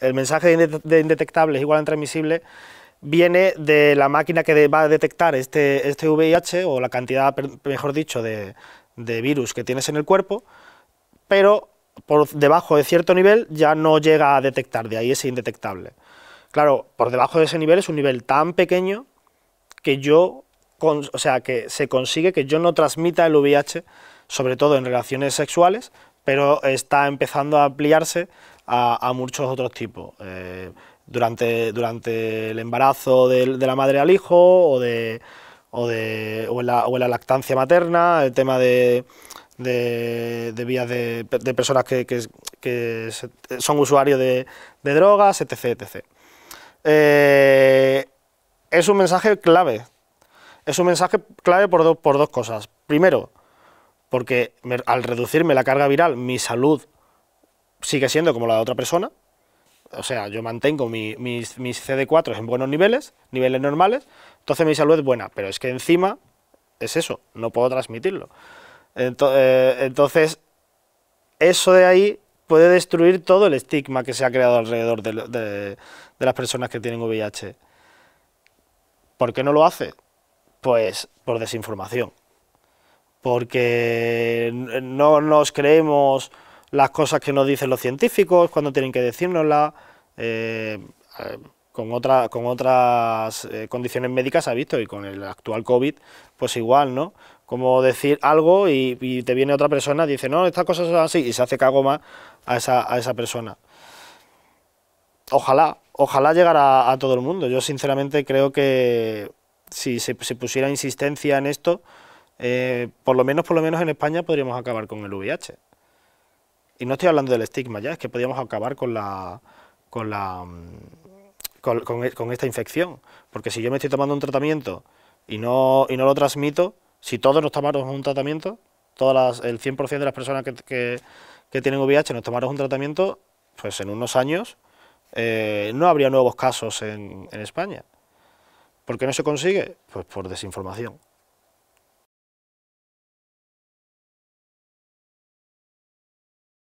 el mensaje de indetectable es igual a intransmisible, viene de la máquina que va a detectar este, este VIH, o la cantidad, mejor dicho, de, virus que tienes en el cuerpo, pero por debajo de cierto nivel ya no llega a detectar, de ahí ese indetectable. Claro, por debajo de ese nivel es un nivel tan pequeño que yo, o sea, que se consigue que yo no transmita el VIH, sobre todo en relaciones sexuales, pero está empezando a ampliarse a, muchos otros tipos. Eh, durante, durante el embarazo de, la madre al hijo o, de, de, la, lactancia materna, el tema de, vías de, personas que, son usuarios de, drogas, etc. Eh, es un mensaje clave. Es un mensaje clave por, por dos cosas. Primero, porque al reducirme la carga viral, mi salud sigue siendo como la de otra persona, o sea, yo mantengo mis, CD4 en buenos niveles, niveles normales, entonces mi salud es buena, pero es que encima es eso, no puedo transmitirlo. Eh, entonces, eso de ahí puede destruir todo el estigma que se ha creado alrededor de, de, de las personas que tienen VIH. ¿Por qué no lo hace? Pues por desinformación. Porque no nos creemos las cosas que nos dicen los científicos, cuando tienen que decírnoslas. Eh, con, otra, con otras eh, condiciones médicas se ha visto y con el actual COVID, pues igual, ¿no? Como decir algo y, te viene otra persona y dice, no, estas cosas son así, y se hace cago más a esa, a esa persona. Ojalá, ojalá llegara a, todo el mundo. Yo sinceramente creo que si se, pusiera insistencia en esto, eh, por lo menos, por lo menos en España podríamos acabar con el VIH y no estoy hablando del estigma ya, es que podíamos acabar con la, con la, mm, e, con, esta infección, porque si yo me estoy tomando un tratamiento y no, lo transmito, si todos nos tomaron un tratamiento, todas el 100% de las personas que, tienen VIH nos tomaron un tratamiento, pues en unos años eh, no habría nuevos casos en, en España. ¿Por qué no se consigue? Pues por desinformación.